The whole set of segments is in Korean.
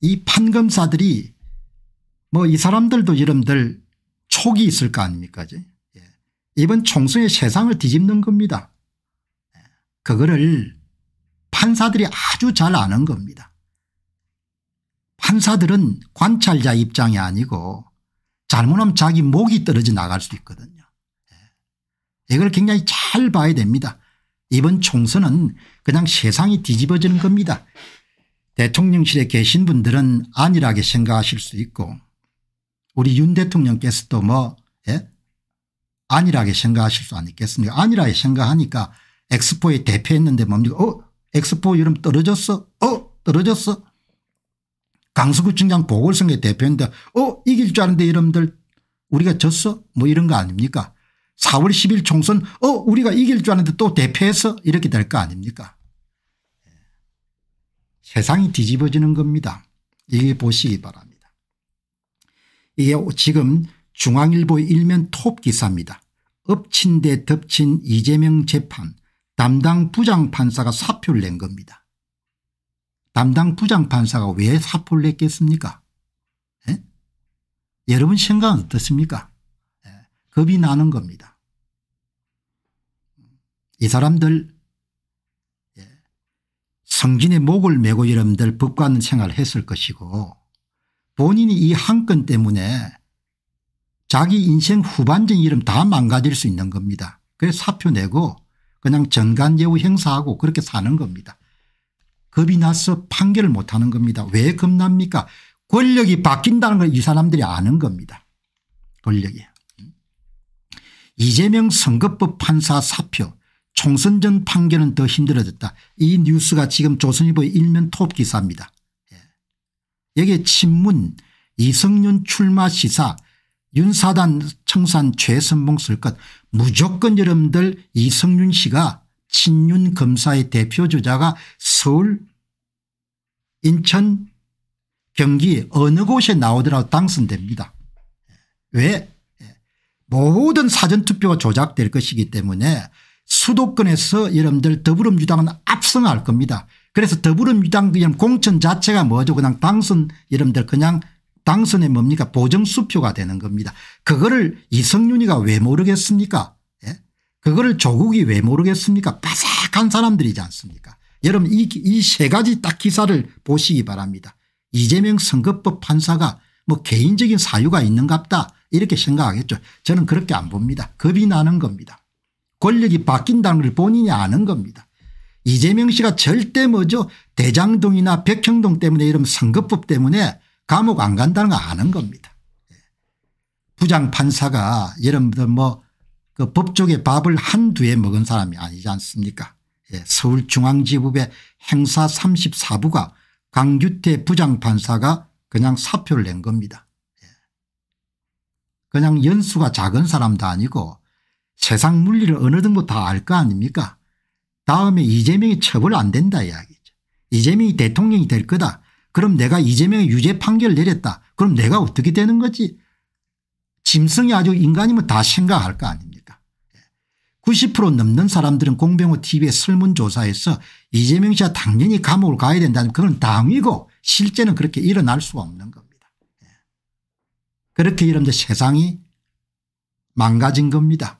이 판검사들이 뭐 이 사람들도 이름들 촉이 있을 거 아닙니까 예. 이번 총선에 세상을 뒤집는 겁니다. 예. 그거를 판사들이 아주 잘 아는 겁니다. 판사들은 관찰자 입장이 아니고 잘못하면 자기 목이 떨어져 나갈 수 있거든요. 예. 이걸 굉장히 잘 봐야 됩니다. 이번 총선은 그냥 세상이 뒤집어지는 겁니다. 대통령실에 계신 분들은 안일하게 생각하실 수 있고 우리 윤 대통령께서도 뭐 예? 안일하게 생각하실 수 아니겠습니까 안일하게 생각하니까 엑스포에 대표했는데 뭡니까 어 엑스포 이름 떨어졌어 어 떨어졌어 강서구청장 보궐선거 대표인데 어 이길 줄알는데 이름들 우리가 졌어 뭐 이런 거 아닙니까 4월 10일 총선 어 우리가 이길 줄알는데또 대표해서 이렇게 될 거 아닙니까 세상이 뒤집어지는 겁니다. 이게 보시기 바랍니다. 이게 지금 중앙일보 일면 톱 기사입니다. 엎친 데 덮친 이재명 재판 담당 부장판사가 사표를 낸 겁니다. 담당 부장판사가 왜 사표를 냈겠습니까? 예? 여러분 생각은 어떻습니까? 예. 겁이 나는 겁니다. 이 사람들 성진의 목을 메고 여러분들 법관 생활을 했을 것이고 본인이 이 한 건 때문에 자기 인생 후반전 이름 다 망가질 수 있는 겁니다. 그래서 사표 내고 그냥 전관예우 행사하고 그렇게 사는 겁니다. 겁이 나서 판결을 못하는 겁니다. 왜 겁납니까 권력이 바뀐다는 걸 이 사람들이 아는 겁니다. 권력이. 음. 이재명 선거법 판사 사표 총선 전 판결은 더 힘들어졌다. 이 뉴스가 지금 조선일보의 일면 톱 기사입니다. 예. 여기에 친문 이성윤 출마 시사 윤사단 청산 최선봉 쓸 것 무조건 여러분들 이성윤 씨가 친윤 검사의 대표 주자가 서울 인천 경기 어느 곳에 나오더라도 당선됩니다. 예. 왜 예. 모든 사전투표가 조작될 것이기 때문에 수도권에서 여러분들 더불어민주당은 압승할 겁니다. 그래서 더불어민주당 그냥 공천 자체가 뭐죠 그냥 당선 여러분들 그냥 당선의 뭡니까 보정수표가 되는 겁니다. 그거를 이성윤이가 왜 모르겠습니까 예? 그거를 조국이 왜 모르겠습니까 빠삭한 사람들이지 않습니까 여러분 이 세 가지 딱 기사를 보시기 바랍니다. 이재명 선거법 판사가 뭐 개인적인 사유가 있는갑다 이렇게 생각하겠죠. 저는 그렇게 안 봅니다. 겁이 나는 겁니다. 권력이 바뀐다는 걸 본인이 아는 겁니다. 이재명 씨가 절대 뭐죠 대장동이나 백형동 때문에 이런 선거법 때문에 감옥 안 간다는 거 아는 겁니다. 예. 부장 판사가 여러분들 뭐그 법조계 밥을 한두 해 먹은 사람이 아니지 않습니까 예, 서울중앙지법의 행사 34부가 강규태 부장판사가 그냥 사표를 낸 겁니다. 예. 그냥 연수가 작은 사람도 아니고 세상 물리를 어느 정도 다알 거 아닙니까 다음에 이재명이 처벌 안 된다 이야기죠. 이재명이 대통령이 될 거다. 그럼 내가 이재명의 유죄 판결 내렸다. 그럼 내가 어떻게 되는 거지 짐승이 아주 인간이면 다 생각할 거 아닙니까 90% 넘는 사람들은 공병호 tv의 설문조사에서 이재명 씨가 당연히 감옥을 가야 된다는 그건 당위고 실제는 그렇게 일어날 수가 없는 겁니다. 예. 그렇게 이러면 세상이 망가진 겁니다.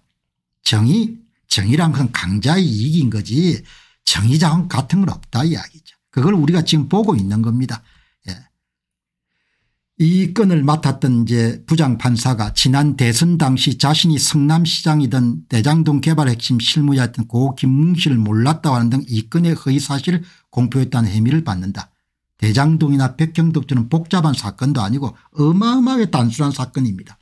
정의 정의란 건 강자의 이익인 거지 정의자원 같은 건 없다 이야기죠. 그걸 우리가 지금 보고 있는 겁니다. 예. 이 건을 맡았던 이제 부장판사가 지난 대선 당시 자신이 성남시장이던 대장동 개발 핵심 실무자였던 고김문실을 몰랐다고 하는 등 이 건의 허위사실을 공표했다는 혐의를 받는다. 대장동이나 백경덕주는 복잡한 사건도 아니고 어마어마하게 단순한 사건입니다.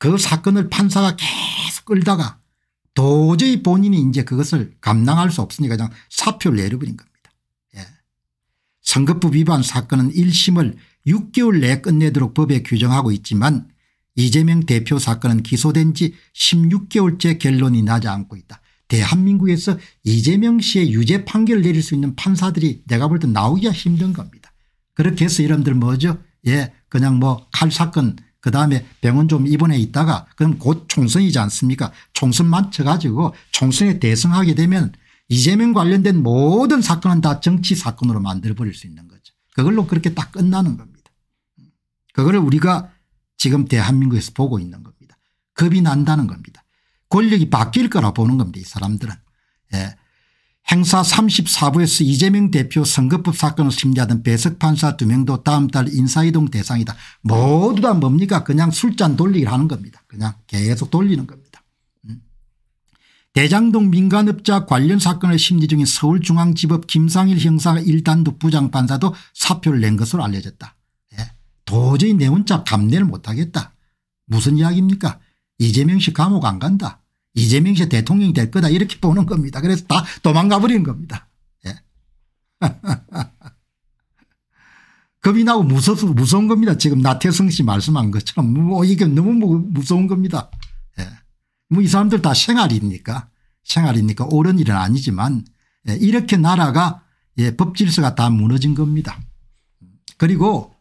그 사건을 판사가 계속 끌다가 도저히 본인이 이제 그것을 감당할 수 없으니까 그냥 사표를 내려버린 겁니다. 예. 선거법 위반 사건은 1심을 6개월 내에 끝내도록 법에 규정하고 있지만 이재명 대표 사건은 기소된 지 16개월째 결론이 나지 않고 있다. 대한민국에서 이재명 씨의 유죄 판결을 내릴 수 있는 판사들이 내가 볼 때 나오기가 힘든 겁니다. 그렇게 해서 여러분들 뭐죠? 예, 그냥 뭐칼 사건 그다음에 병원 좀 입원해 있다가 그럼 곧 총선이지 않습니까 총선 맞춰가지고 총선에 대승하게 되면 이재명 관련된 모든 사건은 다 정치 사건으로 만들어버릴 수 있는 거죠. 그걸로 그렇게 딱 끝나는 겁니다. 그거를 우리가 지금 대한민국에서 보고 있는 겁니다. 겁이 난다는 겁니다. 권력이 바뀔 거라 보는 겁니다. 이 사람들은. 예. 행사 34부에서 이재명 대표 선거법 사건을 심리하던 배석 판사 2 명도 다음 달 인사이동 대상이다. 모두 다 뭡니까 그냥 술잔 돌리기를 하는 겁니다. 그냥 계속 돌리는 겁니다. 음. 대장동 민간업자 관련 사건을 심리 중인 서울중앙지법 김상일 형사 1단독 부장판사도 사표를 낸 것으로 알려졌다. 예. 도저히 내 혼자 감내를 못하겠다. 무슨 이야기입니까 이재명 씨 감옥 안 간다. 이재명씨 대통령이 될 거다 이렇게 보는 겁니다. 그래서 다 도망가 버리는 겁니다. 예. 겁이 나고 무서워 무서운 겁니다. 지금 나태성 씨 말씀한 것처럼 뭐 이게 너무 무서운 겁니다. 예. 뭐이 사람들 다 생활이니까 생활이니까 옳은 일은 아니지만 예. 이렇게 나라가 예. 법 질서가 다 무너진 겁니다. 그리고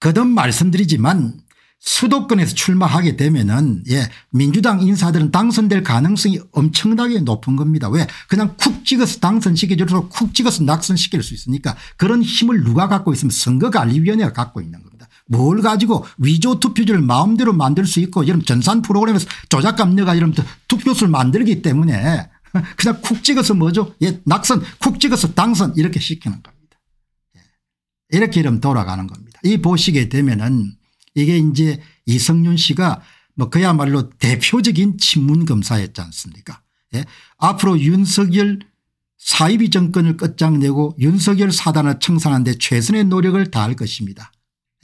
거듭 말씀드리지만 수도권에서 출마하게 되면은 예 민주당 인사들은 당선될 가능성이 엄청나게 높은 겁니다. 왜 그냥 쿡 찍어서 당선시켜줘도 쿡 찍어서 낙선시킬 수 있으니까 그런 힘을 누가 갖고 있으면 선거관리위원회가 갖고 있는 겁니다. 뭘 가지고 위조 투표지를 마음대로 만들 수 있고 이런 전산 프로그램에서 조작감녀가 이런 투표수를 만들기 때문에 그냥 쿡 찍어서 뭐죠 예 낙선 쿡 찍어서 당선 이렇게 시키는 겁니다. 예. 이렇게 이름 돌아가는 겁니다. 이 보시게 되면은 이게 이제 이성윤 씨가 뭐 그야말로 대표적인 친문 검사였지 않습니까 예. 앞으로 윤석열 사이비 정권을 끝장내고 윤석열 사단을 청산하는데 최선의 노력을 다할 것입니다.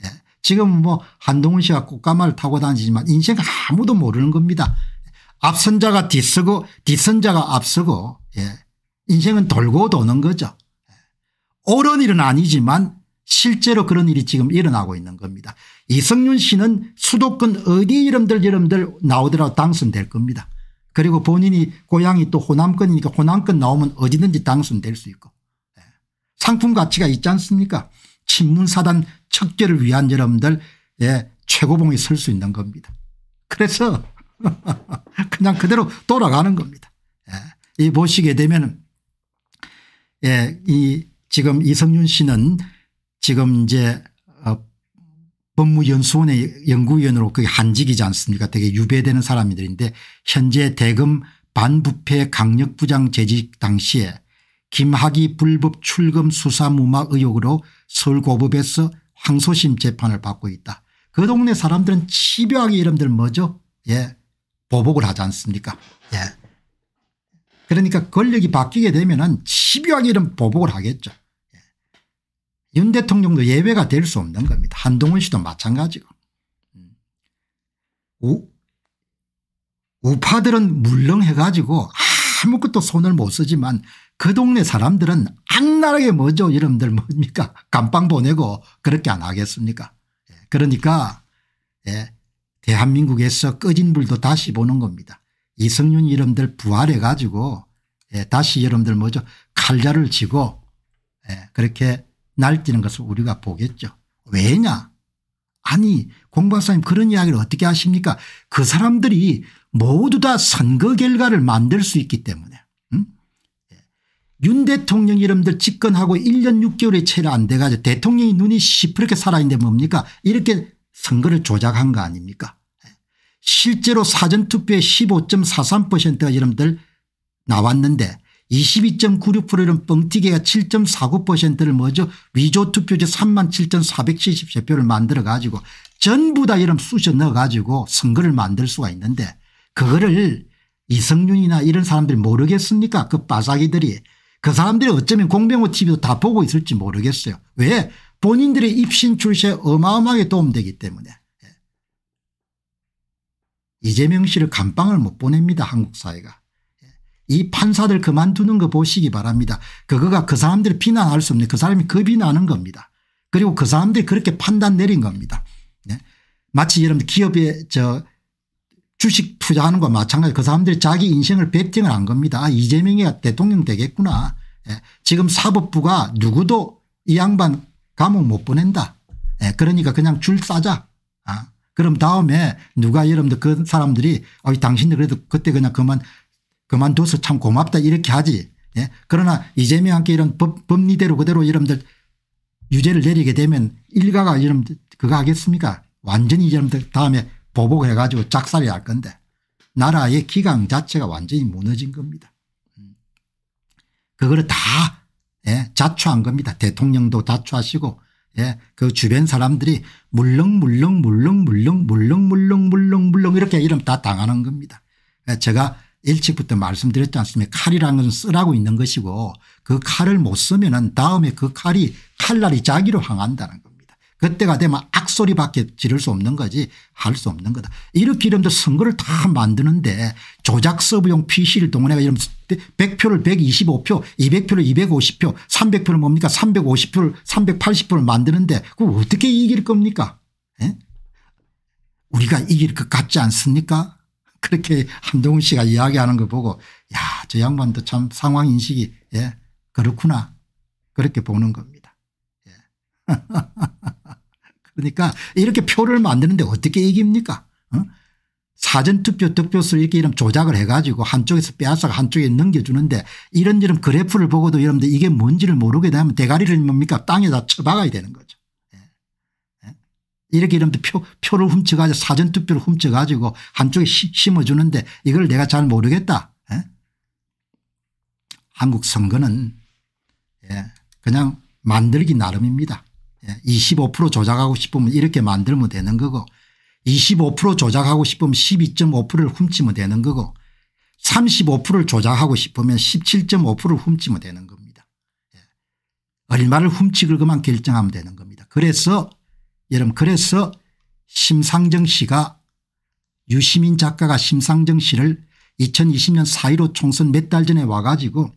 예. 지금 뭐 한동훈 씨가 꽃가마를 타고 다니지만 인생 아무도 모르는 겁니다. 앞선자가 뒤서고 뒷선자가 앞서고 예. 인생은 돌고 도는 거죠. 예? 옳은 일은 아니지만 실제로 그런 일이 지금 일어나고 있는 겁니다. 이성윤 씨는 수도권 어디 이름들 이름들 나오더라도 당선될 겁니다. 그리고 본인이 고향이 또 호남권이니까 호남권 나오면 어디든지 당선될 수 있고 예. 상품 가치가 있지 않습니까 친문사단 척결을 위한 여러분들 예, 최고봉에 설 수 있는 겁니다. 그래서 그냥 그대로 돌아가는 겁니다. 예. 이 보시게 되면 예, 이 지금 이성윤 씨는 지금 이제 어, 법무연수원의 연구위원으로 그게 한직이지 않습니까 되게 유배되는 사람들인데 현재 대금 반부패 강력부장 재직 당시에 김학이 불법 출금 수사 무마 의혹으로 서울고법에서 항소심 재판을 받고 있다. 그 동네 사람들은 치요하게 이름들 뭐죠 예 보복을 하지 않습니까 예 그러니까 권력이 바뀌게 되면 은치요하게이름 보복을 하겠죠 윤 대통령도 예외가 될 수 없는 겁니다. 한동훈 씨도 마찬가지고. 우, 우파들은 물렁해가지고 아무것도 손을 못 쓰지만 그 동네 사람들은 악랄하게 뭐죠 이름들 뭡니까 감방 보내고 그렇게 안 하겠습니까 예, 그러니까 예, 대한민국에서 꺼진 불도 다시 보는 겁니다. 이성윤 이름들 부활해 가지고 예, 다시 여러분들 뭐죠 칼자를 치고 예, 그렇게 날뛰는 것을 우리가 보겠죠. 왜냐 아니 공 박사님 그런 이야기를 어떻게 하십니까 그 사람들이 모두 다 선거 결과를 만들 수 있기 때문에 음? 윤 대통령 이름들 집권하고 1년 6개월이 채로 안 돼가지고 대통령이 눈이 시퍼렇게 살아있는데 뭡니까 이렇게 선거를 조작한 거 아닙니까 예. 실제로 사전투표에 15.43%가 이름들 나왔는데 22.96%는 뻥튀기가 7.49%를 뭐죠 위조투표제 37,473표를 만 만들어 가지고 전부 다 이런 쑤셔 넣어 가지고 선거를 만들 수가 있는데 그거를 이성윤이나 이런 사람들이 모르겠습니까 그빠사기들이그 사람들이 어쩌면 공병호 tv도 다 보고 있을지 모르겠어요 왜 본인들의 입신 출세에 어마어마하게 도움되기 때문에 예. 이재명 씨를 감방을 못 보냅니다 한국 사회가. 이 판사들 그만두는 거 보시기 바랍니다. 그거가 그 사람들을 비난할 수 없는 그 사람이 겁이 그 나는 겁니다. 그리고 그 사람들이 그렇게 판단 내린 겁니다. 네. 마치 여러분 기업에 저 주식 투자하는 거 마찬가지 그 사람들이 자기 인생을 베팅을 한 겁니다. 아, 이재명이 대통령 되겠구나. 예. 지금 사법부가 누구도 이 양반 감옥 못 보낸다. 예. 그러니까 그냥 줄 싸자. 아. 그럼 다음에 누가 여러분들 그 사람들이 어, 당신들 그래도 그때 그냥 그만 그만둬서 참 고맙다 이렇게 하지. 예? 그러나 이재명한테 이런 법, 법리대로 그대로 여러분들 유죄를 내리게 되면 일가가 여러분들 그거 하겠습니까 완전히 여러분들 다음에 보복해 가지고 작살이 할 건데 나라의 기강 자체가 완전히 무너진 겁니다. 음. 그거를 다 예? 자초한 겁니다. 대통령도 자초하시고 예, 그 주변 사람들이 물렁물렁물렁물렁물렁물렁물렁물렁 이렇게 이름 다 당하는 겁니다. 예, 제가 일찍부터 말씀드렸지 않습니까 칼이라는 것은 쓰라고 있는 것이고 그 칼을 못 쓰면 은 다음에 그 칼이 칼날이 자기로 항한다는 겁니다. 그때가 되면 악소리밖에 지를 수 없는 거지 할 수 없는 거다. 이렇게 이러면 선거를 다 만드는데 조작 서브용 PC를 동원해가 이러면 100표를 125표 200표를 250표 300표를 뭡니까 350표를 380표를 만드는데 그걸 어떻게 이길 겁니까 에? 예? 우리가 이길 것 같지 않습니까 그렇게 한동훈 씨가 이야기하는 거 보고 야저 양반도 참 상황인식이 예 그렇구나 그렇게 보는 겁니다. 예. 그러니까 이렇게 표를 만드는데 어떻게 이깁니까 어? 사전투표 득표수 이렇게 이름 조작을 해가지고 한쪽에서 빼앗아 한쪽에 넘겨주는데 이런 이름 그래프를 보고도 여러분들 이게 뭔지를 모르게 되면 대가리를 뭡니까 땅에다 쳐박아야 되는 거죠. 이렇게 이런 표, 표를 훔쳐가지고 사전투표를 훔쳐가지고 한쪽에 심어주는데 이걸 내가 잘 모르겠다. 에? 예? 한국 선거는 예, 그냥 만들기 나름입니다. 예, 25% 조작하고 싶으면 이렇게 만들면 되는 거고 25% 조작하고 싶으면 12.5%를 훔치면 되는 거고 35%를 조작하고 싶으면 17.5%를 훔치면 되는 겁니다. 예. 얼마를 훔치고 그만 결정하면 되는 겁니다. 그래서 여러분 그래서 심상정 씨가 유시민 작가가 심상정 씨를 2020년 4.15 총선 몇 달 전에 와가지고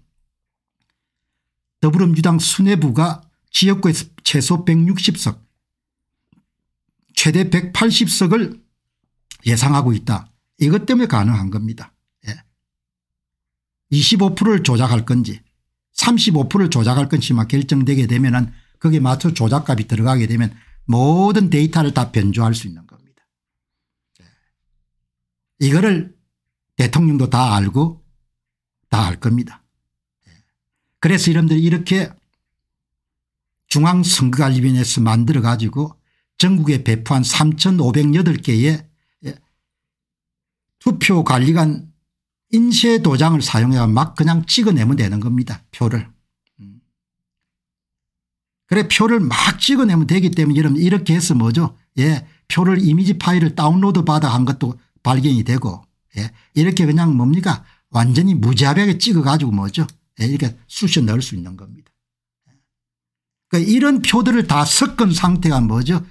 더불어민주당 수뇌부가 지역구에서 최소 160석 최대 180석을 예상하고 있다. 이것 때문에 가능한 겁니다. 예. 25%를 조작할 건지 35%를 조작할 건지만 결정되게 되면 은 거기에 맞춰 조작값이 들어가게 되면 모든 데이터를 다 변조할 수 있는 겁니다. 예. 이거를 대통령도 다 알고 다 알 겁니다. 예. 그래서 여러분들 이렇게 중앙선거관리위원회에서 만들어 가지고 전국에 배포한 3,508개의 예, 투표관리관 인쇄 도장을 사용해 막 그냥 찍어내면 되는 겁니다. 표를. 그래 표를 막 찍어내면 되기 때문에 여러분 이렇게 해서 뭐죠 예 표를 이미지 파일을 다운로드 받아 한 것도 발견이 되고 예 이렇게 그냥 뭡니까 완전히 무자비하게 찍어 가지고 뭐죠 예 이렇게 쑤셔 넣을 수 있는 겁니다. 예. 그러니까 이런 표들을 다 섞은 상태가 뭐죠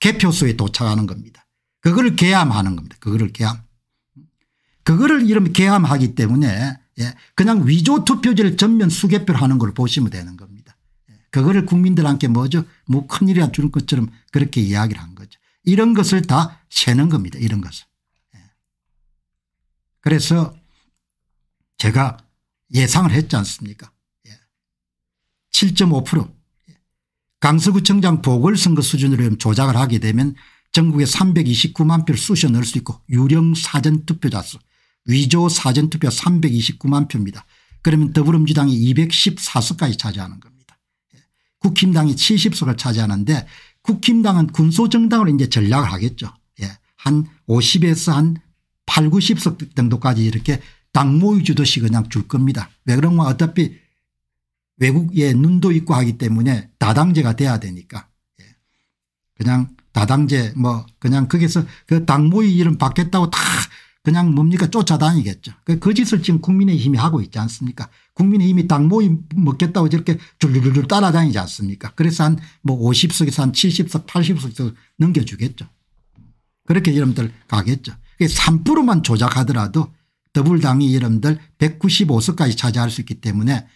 개표수에 도착하는 겁니다. 그거를 개함하는 겁니다. 그거를 개함. 그거를 이러 개함하기 때문에 예 그냥 위조 투표지를 전면 수개표를 하는 걸 보시면 되는 겁니다. 그거를 국민들한테 뭐죠 뭐큰일이야 주는 것처럼 그렇게 이야기를 한 거죠. 이런 것을 다 세는 겁니다. 이런 것을. 예. 그래서 제가 예상을 했지 않습니까 7.5% 예. 예. 강서구청장 보궐선거 수준으로 조작을 하게 되면 전국에 329만 표를 쑤셔 넣을 수 있고 유령 사전투표자 수 위조 사전투표 329만 표입니다. 그러면 더불어민주당이 214석까지 차지하는 겁니다. 국힘당이 70석을 차지하는데 국힘당은 군소정당으로 이제 전략을 하겠죠. 예. 한 50에서 한 8, 90석 정도까지 이렇게 당 모의주듯이 그냥 줄 겁니다. 왜 그런 건 어차피 외국에 눈도 있고 하기 때문에 다당제가 돼야 되니까 예. 그냥 다당제 뭐 그냥 거기서 그당 모의 이름 받겠다고 다 그냥 뭡니까 쫓아다니겠죠. 그, 그 짓을 지금 국민의힘이 하고 있지 않습니까 국민의힘이 당 모임 먹겠다고 저렇게 줄줄줄 따라다니지 않습니까 그래서 한뭐 50석에서 한 70석 뭐 80석 넘겨주겠죠. 그렇게 여러분들 가겠죠. 3%만 조작하더라도 더불당이 여러분들 195석까지 차지할 수 있기 때문에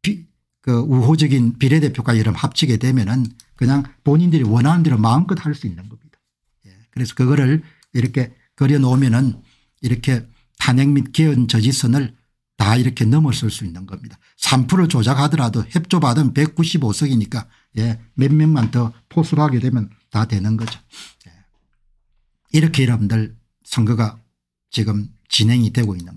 비, 그 우호적인 비례대표까 여러분 합치게 되면은 그냥 본인들이 원하는 대로 마음껏 할 수 있는 겁니다. 예. 그래서 그거를 이렇게 그려놓으면은 이렇게 탄핵 및 개헌 저지선을 다 이렇게 넘어설 수 있는 겁니다. 3% 조작하더라도 협조받은 195석이니까 예, 몇 명만 더 포수를 하게 되면 다 되는 거죠. 예. 이렇게 여러분들 선거가 지금 진행이 되고 있는 거죠.